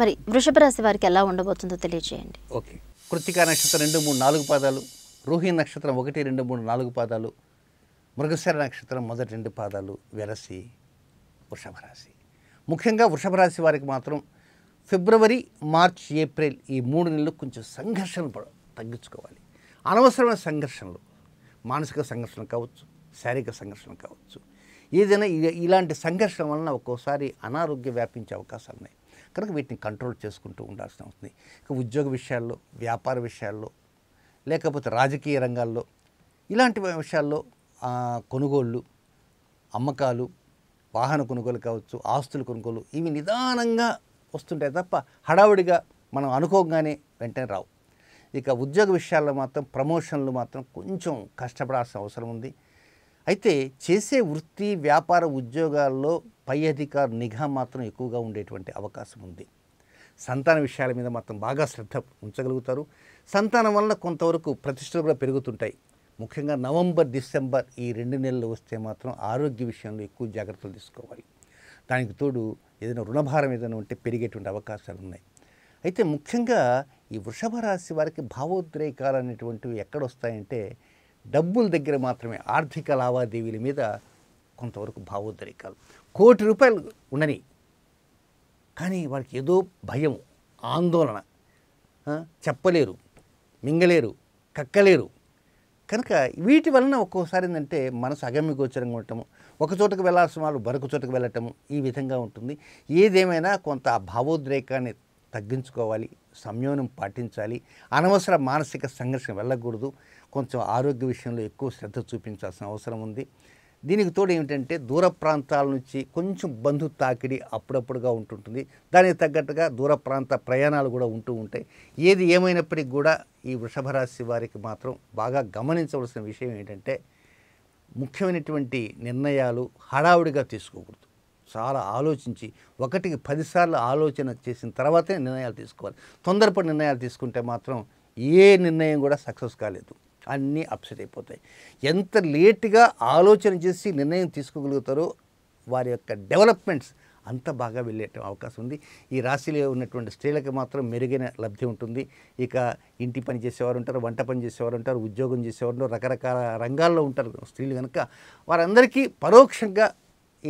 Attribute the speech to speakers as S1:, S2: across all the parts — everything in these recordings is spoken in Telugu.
S1: మరి వృషభ రాశి వారికి ఎలా ఉండబోతుందో తెలియజేయండి ఓకే కృతికా నక్షత్రం రెండు మూడు నాలుగు పాదాలు రోహి నక్షత్రం ఒకటి రెండు మూడు నాలుగు పాదాలు మృగశర నక్షత్రం మొదటి రెండు పాదాలు వెరసి వృషభ రాశి ముఖ్యంగా వృషభ రాశి వారికి మాత్రం ఫిబ్రవరి మార్చ్ ఏప్రిల్ ఈ మూడు నెలలు కొంచెం సంఘర్షణ తగ్గించుకోవాలి అనవసరమైన సంఘర్షణలు మానసిక సంఘర్షణ కావచ్చు శారీరక సంఘర్షణ కావచ్చు ఏదైనా ఇలాంటి సంఘర్షణ వలన ఒక్కోసారి అనారోగ్యం వ్యాపించే అవకాశాలు ఉన్నాయి కనుక వీటిని కంట్రోల్ చేసుకుంటూ ఉండాల్సిన అవుతుంది ఇక ఉద్యోగ విషయాల్లో వ్యాపార విషయాల్లో లేకపోతే రాజకీయ రంగాల్లో ఇలాంటి విషయాల్లో కొనుగోళ్ళు అమ్మకాలు వాహన కొనుగోలు కావచ్చు ఆస్తుల కొనుగోలు ఇవి నిదానంగా వస్తుంటాయి తప్ప హడావుడిగా మనం అనుకోగానే వెంటనే రావు ఇక ఉద్యోగ విషయాల్లో మాత్రం ప్రమోషన్లు మాత్రం కొంచెం కష్టపడాల్సిన అవసరం ఉంది అయితే చేసే వృత్తి వ్యాపార ఉద్యోగాల్లో పై అధికార నిఘా మాత్రం ఎక్కువగా ఉండేటువంటి అవకాశం ఉంది సంతాన విషయాల మీద మాత్రం బాగా శ్రద్ధ ఉంచగలుగుతారు సంతానం వలన కొంతవరకు ప్రతిష్టలు కూడా పెరుగుతుంటాయి ముఖ్యంగా నవంబర్ డిసెంబర్ ఈ రెండు నెలలు వస్తే మాత్రం ఆరోగ్య విషయంలో ఎక్కువ జాగ్రత్తలు తీసుకోవాలి దానికి తోడు ఏదైనా రుణభారం ఏదైనా ఉంటే పెరిగేటువంటి అవకాశాలు ఉన్నాయి అయితే ముఖ్యంగా ఈ వృషభ రాశి వారికి భావోద్రేకాలు అనేటువంటివి ఎక్కడొస్తాయంటే డబ్బుల దగ్గర మాత్రమే ఆర్థిక లావాదేవీల మీద కొంతవరకు భావోద్రేకాలు కోటి రూపాయలు ఉండని కానీ వాళ్ళకి ఏదో భయం ఆందోళన చెప్పలేరు మింగలేరు కక్కలేరు కనుక వీటి వలన ఒక్కోసారి ఏంటంటే మనసు గోచరంగా ఉండటము ఒక చోటకు వెళ్ళాల్సిన వాళ్ళు మరొక చోటకు వెళ్ళటము ఈ విధంగా ఉంటుంది ఏదేమైనా కొంత ఆ భావోద్రేకాన్ని తగ్గించుకోవాలి సంయోనం పాటించాలి అనవసర మానసిక సంఘర్షణ వెళ్ళకూడదు కొంచెం ఆరోగ్య విషయంలో ఎక్కువ శ్రద్ధ చూపించాల్సిన అవసరం ఉంది దీనికి తోడు ఏమిటంటే దూర ప్రాంతాల నుంచి కొంచెం బంధు తాకిడి అప్పుడప్పుడుగా ఉంటుంటుంది దానికి తగ్గట్టుగా దూర ప్రాంత ప్రయాణాలు కూడా ఉంటూ ఉంటాయి ఏది ఏమైనప్పటికీ కూడా ఈ వృషభ రాశి వారికి మాత్రం బాగా గమనించవలసిన విషయం ఏంటంటే ముఖ్యమైనటువంటి నిర్ణయాలు హడావుడిగా తీసుకోకూడదు చాలా ఆలోచించి ఒకటికి పదిసార్లు ఆలోచన చేసిన తర్వాతే నిర్ణయాలు తీసుకోవాలి తొందరపడి నిర్ణయాలు తీసుకుంటే మాత్రం ఏ నిర్ణయం కూడా సక్సెస్ కాలేదు అన్నీ అప్సెట్ అయిపోతాయి ఎంత లేట్గా ఆలోచన చేసి నిర్ణయం తీసుకోగలుగుతారో వారి యొక్క డెవలప్మెంట్స్ అంత బాగా వెళ్ళే అవకాశం ఉంది ఈ రాశిలో ఉన్నటువంటి స్త్రీలకు మాత్రం మెరుగైన లబ్ధి ఉంటుంది ఇక ఇంటి పని చేసేవారు ఉంటారు వంట పని చేసేవారు ఉంటారు ఉద్యోగం చేసేవారు రకరకాల రంగాల్లో ఉంటారు స్త్రీలు కనుక వారందరికీ పరోక్షంగా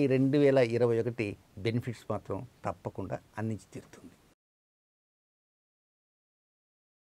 S1: ఈ రెండు వేల ఇరవై ఒకటి బెనిఫిట్స్ మాత్రం తప్పకుండా అందించి తీరుతుంది